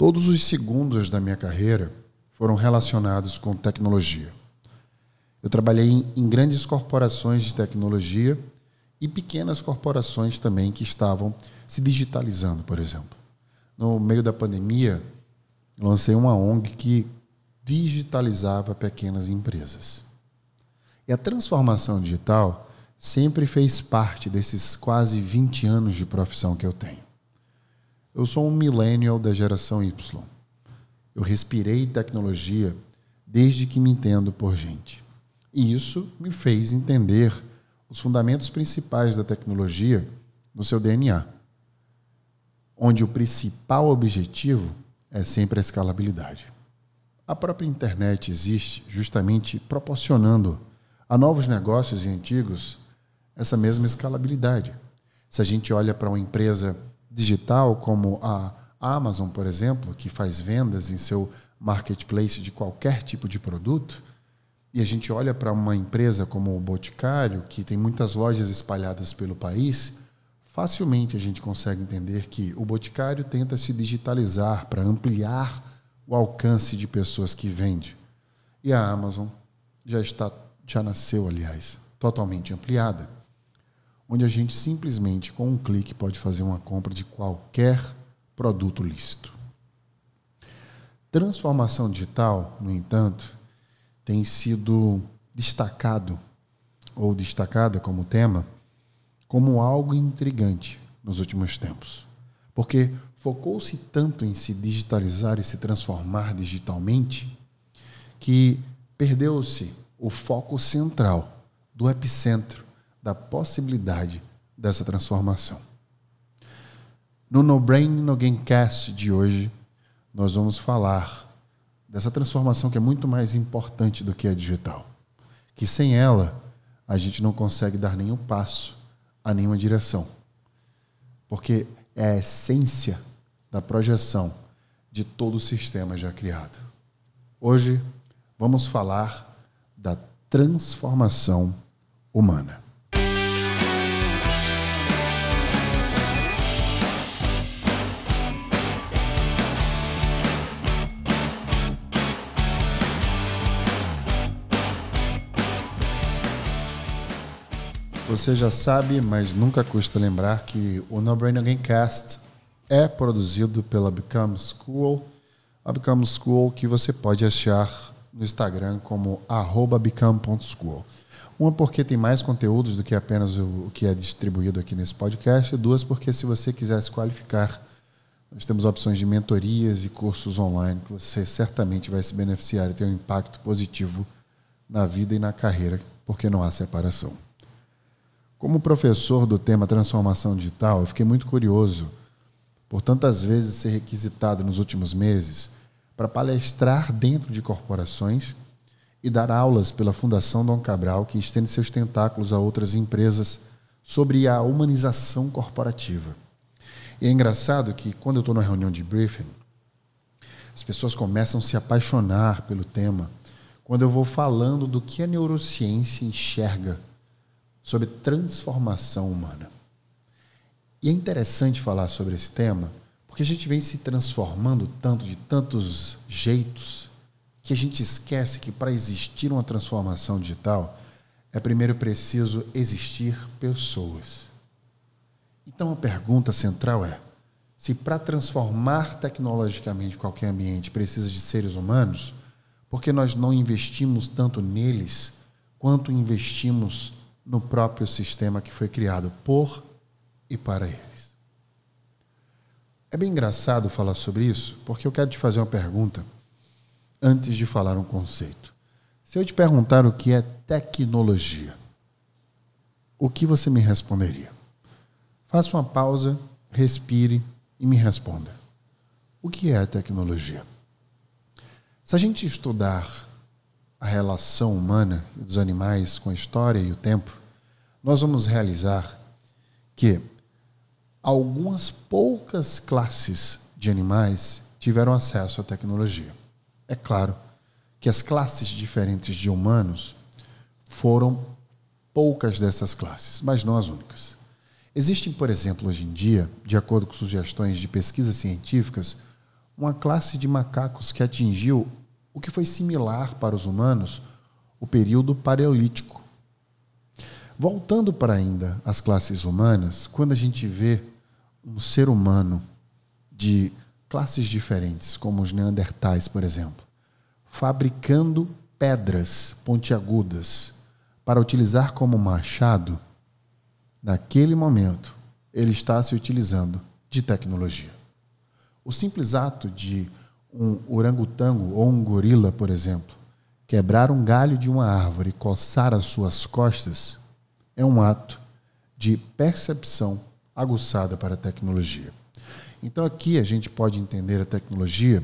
Todos os segundos da minha carreira foram relacionados com tecnologia. Eu trabalhei em grandes corporações de tecnologia e pequenas corporações também que estavam se digitalizando, por exemplo. No meio da pandemia, lancei uma ONG que digitalizava pequenas empresas. E a transformação digital sempre fez parte desses quase 20 anos de profissão que eu tenho. Eu sou um millennial da geração Y. Eu respirei tecnologia desde que me entendo por gente. E isso me fez entender os fundamentos principais da tecnologia no seu DNA, onde o principal objetivo é sempre a escalabilidade. A própria internet existe justamente proporcionando a novos negócios e antigos essa mesma escalabilidade. Se a gente olha para uma empresa digital, como a Amazon, por exemplo, que faz vendas em seu marketplace de qualquer tipo de produto, e a gente olha para uma empresa como o Boticário, que tem muitas lojas espalhadas pelo país, facilmente a gente consegue entender que o Boticário tenta se digitalizar para ampliar o alcance de pessoas que vende. E a Amazon já está já nasceu, aliás, totalmente ampliada onde a gente simplesmente, com um clique, pode fazer uma compra de qualquer produto lícito. Transformação digital, no entanto, tem sido destacado ou destacada como tema como algo intrigante nos últimos tempos, porque focou-se tanto em se digitalizar e se transformar digitalmente que perdeu-se o foco central do epicentro da possibilidade dessa transformação. No No Brain No Gamecast de hoje, nós vamos falar dessa transformação que é muito mais importante do que a digital. Que sem ela, a gente não consegue dar nenhum passo a nenhuma direção. Porque é a essência da projeção de todo o sistema já criado. Hoje, vamos falar da transformação humana. Você já sabe, mas nunca custa lembrar que o No Brain Again Cast é produzido pela Become School. A Become School que você pode achar no Instagram como become.school. Uma porque tem mais conteúdos do que apenas o que é distribuído aqui nesse podcast. Duas porque se você quiser se qualificar, nós temos opções de mentorias e cursos online que você certamente vai se beneficiar e ter um impacto positivo na vida e na carreira, porque não há separação. Como professor do tema transformação digital, eu fiquei muito curioso por tantas vezes ser requisitado nos últimos meses para palestrar dentro de corporações e dar aulas pela Fundação Dom Cabral, que estende seus tentáculos a outras empresas sobre a humanização corporativa. E é engraçado que quando eu estou numa reunião de briefing, as pessoas começam a se apaixonar pelo tema. Quando eu vou falando do que a neurociência enxerga sobre transformação humana. E é interessante falar sobre esse tema, porque a gente vem se transformando tanto, de tantos jeitos, que a gente esquece que para existir uma transformação digital, é primeiro preciso existir pessoas. Então a pergunta central é: se para transformar tecnologicamente qualquer ambiente precisa de seres humanos, por que nós não investimos tanto neles quanto investimos no próprio sistema que foi criado por e para eles. É bem engraçado falar sobre isso, porque eu quero te fazer uma pergunta antes de falar um conceito. Se eu te perguntar o que é tecnologia, o que você me responderia? Faça uma pausa, respire e me responda. O que é a tecnologia? Se a gente estudar a relação humana dos animais com a história e o tempo, nós vamos realizar que algumas poucas classes de animais tiveram acesso à tecnologia. É claro que as classes diferentes de humanos foram poucas dessas classes, mas não as únicas. Existem, por exemplo, hoje em dia, de acordo com sugestões de pesquisas científicas, uma classe de macacos que atingiu o que foi similar para os humanos o período paleolítico. Voltando para ainda as classes humanas, quando a gente vê um ser humano de classes diferentes, como os neandertais, por exemplo, fabricando pedras pontiagudas para utilizar como machado, naquele momento ele está se utilizando de tecnologia. O simples ato de um orangotango ou um gorila, por exemplo, quebrar um galho de uma árvore e coçar as suas costas é um ato de percepção aguçada para a tecnologia. Então aqui a gente pode entender a tecnologia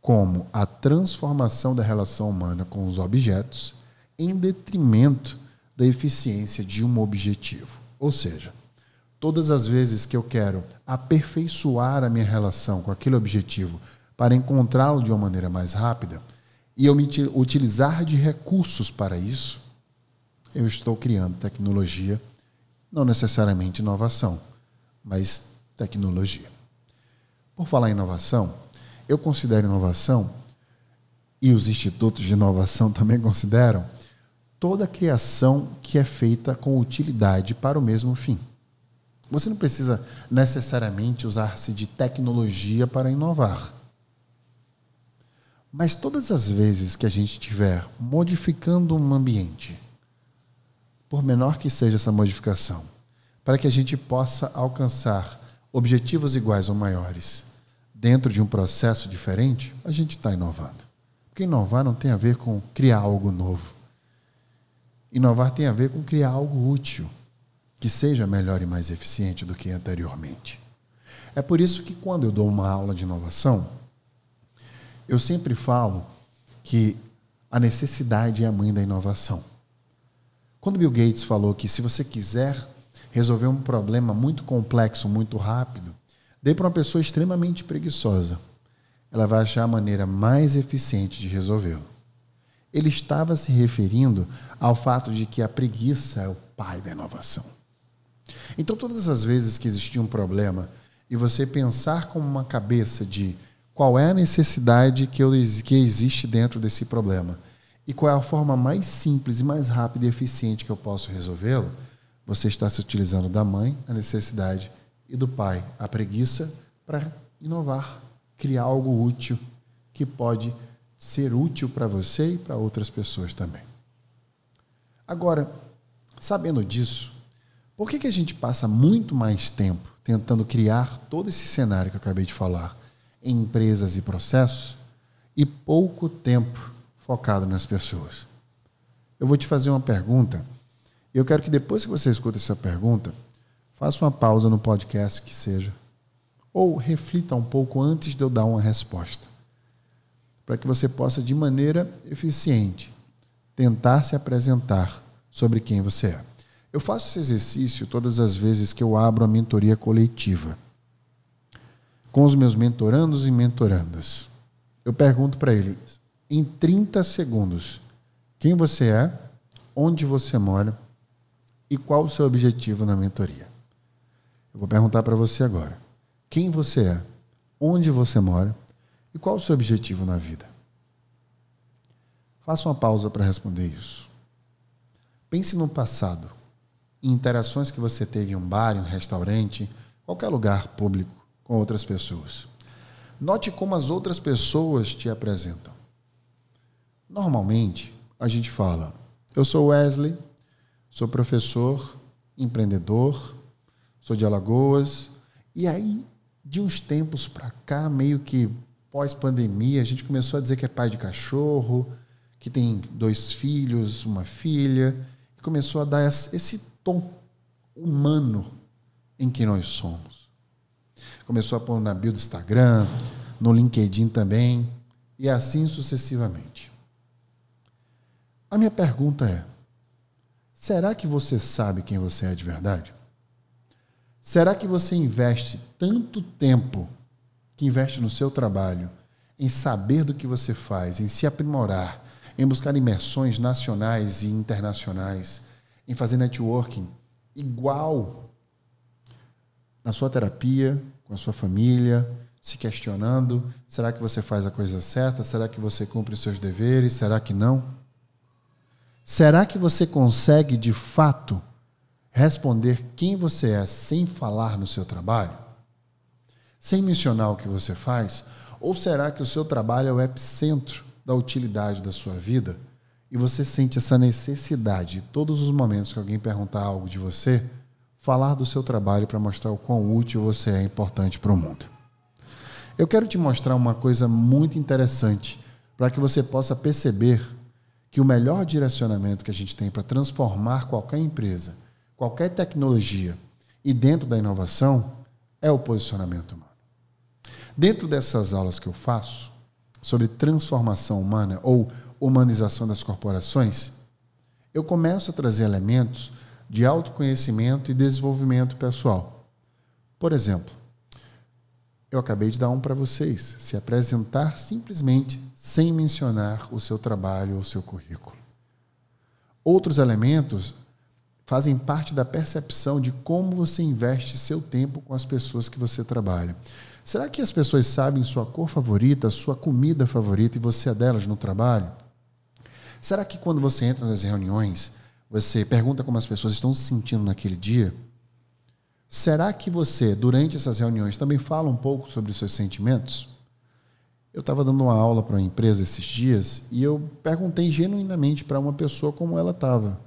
como a transformação da relação humana com os objetos em detrimento da eficiência de um objetivo. Ou seja, todas as vezes que eu quero aperfeiçoar a minha relação com aquele objetivo para encontrá-lo de uma maneira mais rápida e eu me utilizar de recursos para isso, eu estou criando tecnologia, não necessariamente inovação, mas tecnologia. Por falar em inovação, eu considero inovação, e os institutos de inovação também consideram, toda criação que é feita com utilidade para o mesmo fim. Você não precisa necessariamente usar-se de tecnologia para inovar. Mas todas as vezes que a gente estiver modificando um ambiente, por menor que seja essa modificação, para que a gente possa alcançar objetivos iguais ou maiores dentro de um processo diferente, a gente está inovando. Porque inovar não tem a ver com criar algo novo. Inovar tem a ver com criar algo útil, que seja melhor e mais eficiente do que anteriormente. É por isso que quando eu dou uma aula de inovação, eu sempre falo que a necessidade é a mãe da inovação. Quando Bill Gates falou que se você quiser resolver um problema muito complexo, muito rápido, dê para uma pessoa extremamente preguiçosa. Ela vai achar a maneira mais eficiente de resolvê-lo. Ele estava se referindo ao fato de que a preguiça é o pai da inovação. Então, todas as vezes que existia um problema e você pensar com uma cabeça de qual é a necessidade que, eu, que existe dentro desse problema e qual é a forma mais simples e mais rápida e eficiente que eu posso resolvê-lo, você está se utilizando da mãe, a necessidade, e do pai, a preguiça, para inovar, criar algo útil que pode ser útil para você e para outras pessoas também. Agora, sabendo disso, por que, que a gente passa muito mais tempo tentando criar todo esse cenário que eu acabei de falar em empresas e processos e pouco tempo focado nas pessoas. Eu vou te fazer uma pergunta. Eu quero que depois que você escuta essa pergunta, faça uma pausa no podcast que seja ou reflita um pouco antes de eu dar uma resposta, para que você possa de maneira eficiente tentar se apresentar sobre quem você é. Eu faço esse exercício todas as vezes que eu abro a mentoria coletiva com os meus mentorandos e mentorandas. Eu pergunto para eles, em 30 segundos, quem você é, onde você mora e qual o seu objetivo na mentoria. Eu vou perguntar para você agora. Quem você é, onde você mora e qual o seu objetivo na vida. Faça uma pausa para responder isso. Pense no passado, em interações que você teve em um bar, em um restaurante, qualquer lugar público com outras pessoas. Note como as outras pessoas te apresentam. Normalmente, a gente fala: eu sou Wesley, sou professor, empreendedor, sou de Alagoas. E aí, de uns tempos para cá, meio que pós-pandemia, a gente começou a dizer que é pai de cachorro, que tem dois filhos, uma filha, e começou a dar esse tom humano em que nós somos começou a pôr na bio do Instagram, no LinkedIn também, e assim sucessivamente. A minha pergunta é: será que você sabe quem você é de verdade? Será que você investe tanto tempo que investe no seu trabalho, em saber do que você faz, em se aprimorar, em buscar imersões nacionais e internacionais, em fazer networking igual na sua terapia, com a sua família, se questionando: será que você faz a coisa certa? Será que você cumpre os seus deveres? Será que não? Será que você consegue de fato responder quem você é sem falar no seu trabalho? Sem mencionar o que você faz? Ou será que o seu trabalho é o epicentro da utilidade da sua vida e você sente essa necessidade, todos os momentos que alguém perguntar algo de você, falar do seu trabalho para mostrar o quão útil você é importante para o mundo. Eu quero te mostrar uma coisa muito interessante para que você possa perceber que o melhor direcionamento que a gente tem para transformar qualquer empresa, qualquer tecnologia e dentro da inovação é o posicionamento humano. Dentro dessas aulas que eu faço sobre transformação humana ou humanização das corporações, eu começo a trazer elementos de autoconhecimento e desenvolvimento pessoal. Por exemplo, eu acabei de dar um para vocês: se apresentar simplesmente sem mencionar o seu trabalho ou seu currículo. Outros elementos fazem parte da percepção de como você investe seu tempo com as pessoas que você trabalha. Será que as pessoas sabem sua cor favorita, sua comida favorita e você é delas no trabalho? Será que quando você entra nas reuniões, você pergunta como as pessoas estão se sentindo naquele dia, será que você, durante essas reuniões, também fala um pouco sobre os seus sentimentos? Eu estava dando uma aula para uma empresa esses dias e eu perguntei genuinamente para uma pessoa como ela estava,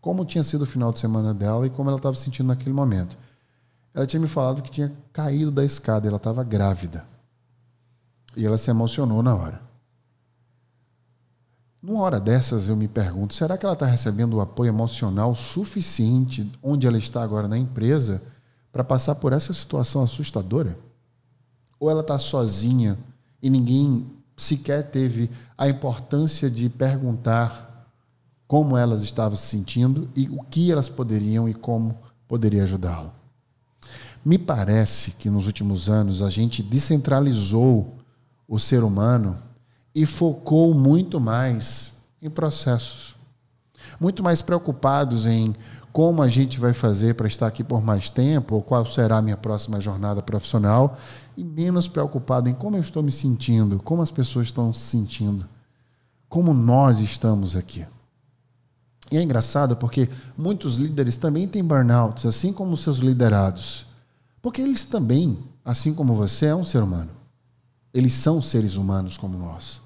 como tinha sido o final de semana dela e como ela estava se sentindo naquele momento. Ela tinha me falado que tinha caído da escada, ela estava grávida. E ela se emocionou na hora. Numa hora dessas, eu me pergunto: será que ela está recebendo o apoio emocional suficiente onde ela está agora na empresa para passar por essa situação assustadora? Ou ela está sozinha e ninguém sequer teve a importância de perguntar como elas estavam se sentindo e o que elas poderiam e como poderia ajudá-lo? Me parece que nos últimos anos a gente descentralizou o ser humano e focou muito mais em processos. Muito mais preocupados em como a gente vai fazer para estar aqui por mais tempo, ou qual será a minha próxima jornada profissional, e menos preocupado em como eu estou me sentindo, como as pessoas estão se sentindo, como nós estamos aqui. E é engraçado porque muitos líderes também têm burnouts, assim como seus liderados. Porque eles também, assim como você, é um ser humano. Eles são seres humanos como nós.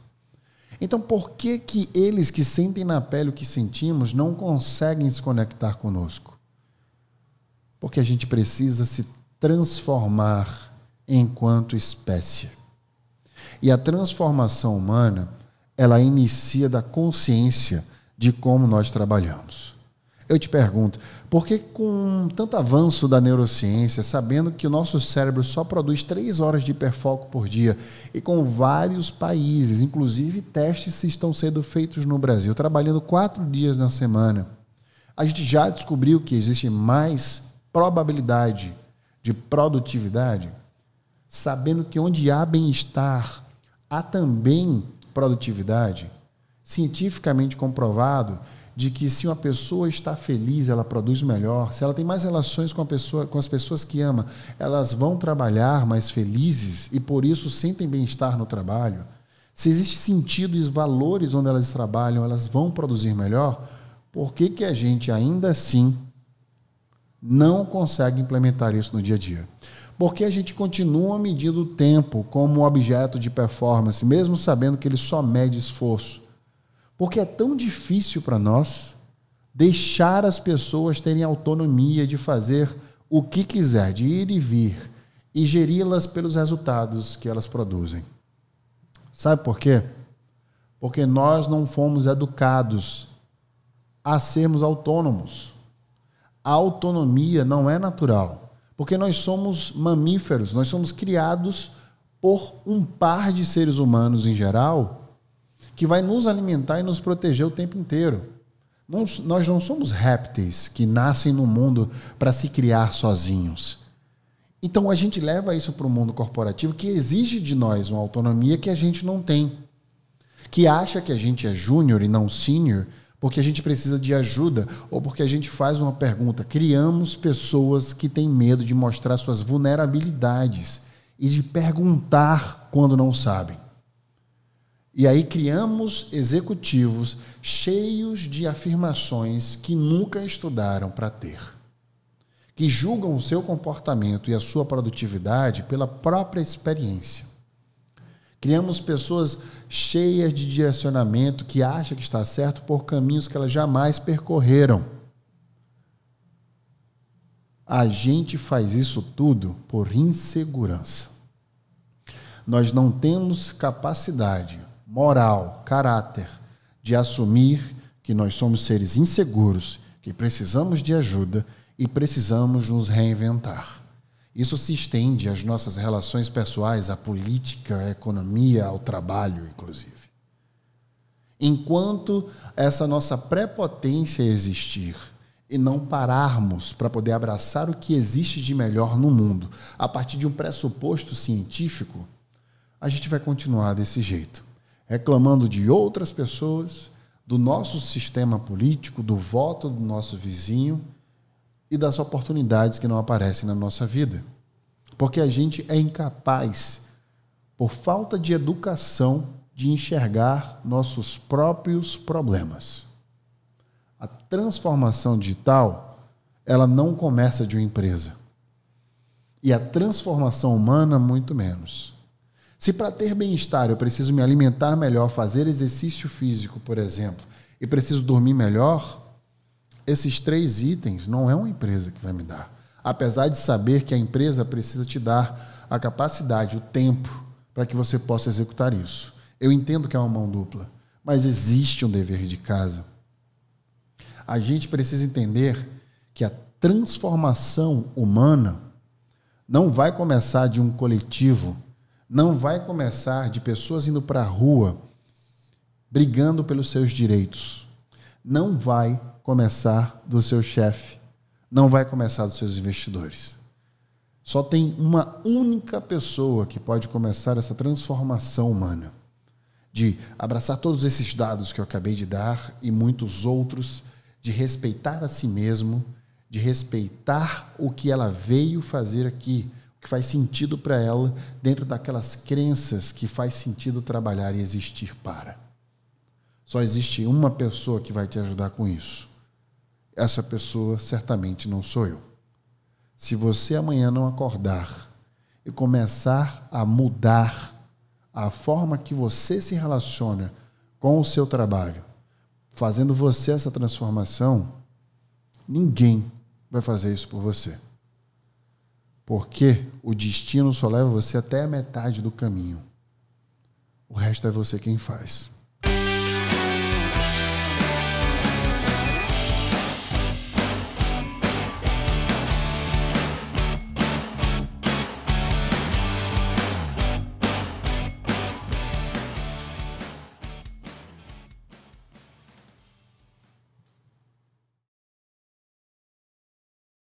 Então, por que, que eles que sentem na pele o que sentimos não conseguem se conectar conosco? Porque a gente precisa se transformar enquanto espécie. E a transformação humana, ela inicia da consciência de como nós trabalhamos. Eu te pergunto, por que com tanto avanço da neurociência, sabendo que o nosso cérebro só produz três horas de hiperfoco por dia, e com vários países, inclusive testes estão sendo feitos no Brasil, trabalhando quatro dias na semana, a gente já descobriu que existe mais probabilidade de produtividade, sabendo que onde há bem-estar, há também produtividade, cientificamente comprovado de que se uma pessoa está feliz, ela produz melhor, se ela tem mais relações com, a pessoa, com as pessoas que ama, elas vão trabalhar mais felizes e por isso sentem bem-estar no trabalho. Se existe sentido e valores onde elas trabalham, elas vão produzir melhor, por que, que a gente ainda assim não consegue implementar isso no dia a dia? Porque a gente continua medindo o tempo como objeto de performance, mesmo sabendo que ele só mede esforço. Porque é tão difícil para nós deixar as pessoas terem autonomia de fazer o que quiser, de ir e vir, e geri-las pelos resultados que elas produzem. Sabe por quê? Porque nós não fomos educados a sermos autônomos. A autonomia não é natural, porque nós somos mamíferos, nós somos criados por um par de seres humanos em geral que vai nos alimentar e nos proteger o tempo inteiro. Nós, nós não somos répteis que nascem no mundo para se criar sozinhos. Então a gente leva isso para o mundo corporativo que exige de nós uma autonomia que a gente não tem. Que acha que a gente é júnior e não sênior porque a gente precisa de ajuda ou porque a gente faz uma pergunta. Criamos pessoas que têm medo de mostrar suas vulnerabilidades e de perguntar quando não sabem. E aí criamos executivos cheios de afirmações que nunca estudaram para ter, que julgam o seu comportamento e a sua produtividade pela própria experiência. Criamos pessoas cheias de direcionamento que acham que está certo por caminhos que elas jamais percorreram. A gente faz isso tudo por insegurança. Nós não temos capacidade moral, caráter, de assumir que nós somos seres inseguros, que precisamos de ajuda e precisamos nos reinventar. Isso se estende às nossas relações pessoais, à política, à economia, ao trabalho, inclusive. Enquanto essa nossa prepotência existir e não pararmos para poder abraçar o que existe de melhor no mundo a partir de um pressuposto científico, a gente vai continuar desse jeito reclamando de outras pessoas, do nosso sistema político, do voto do nosso vizinho e das oportunidades que não aparecem na nossa vida. Porque a gente é incapaz, por falta de educação, de enxergar nossos próprios problemas. A transformação digital, ela não começa de uma empresa. E a transformação humana, muito menos. Se para ter bem-estar eu preciso me alimentar melhor, fazer exercício físico, por exemplo, e preciso dormir melhor, esses três itens não é uma empresa que vai me dar. Apesar de saber que a empresa precisa te dar a capacidade, o tempo, para que você possa executar isso. Eu entendo que é uma mão dupla, mas existe um dever de casa. A gente precisa entender que a transformação humana não vai começar de um coletivo não vai começar de pessoas indo para a rua brigando pelos seus direitos. Não vai começar do seu chefe. Não vai começar dos seus investidores. Só tem uma única pessoa que pode começar essa transformação humana de abraçar todos esses dados que eu acabei de dar e muitos outros, de respeitar a si mesmo, de respeitar o que ela veio fazer aqui, que faz sentido para ela dentro daquelas crenças que faz sentido trabalhar e existir para. Só existe uma pessoa que vai te ajudar com isso. Essa pessoa certamente não sou eu. Se você amanhã não acordar e começar a mudar a forma que você se relaciona com o seu trabalho, fazendo você essa transformação, ninguém vai fazer isso por você. Porque o destino só leva você até a metade do caminho. O resto é você quem faz.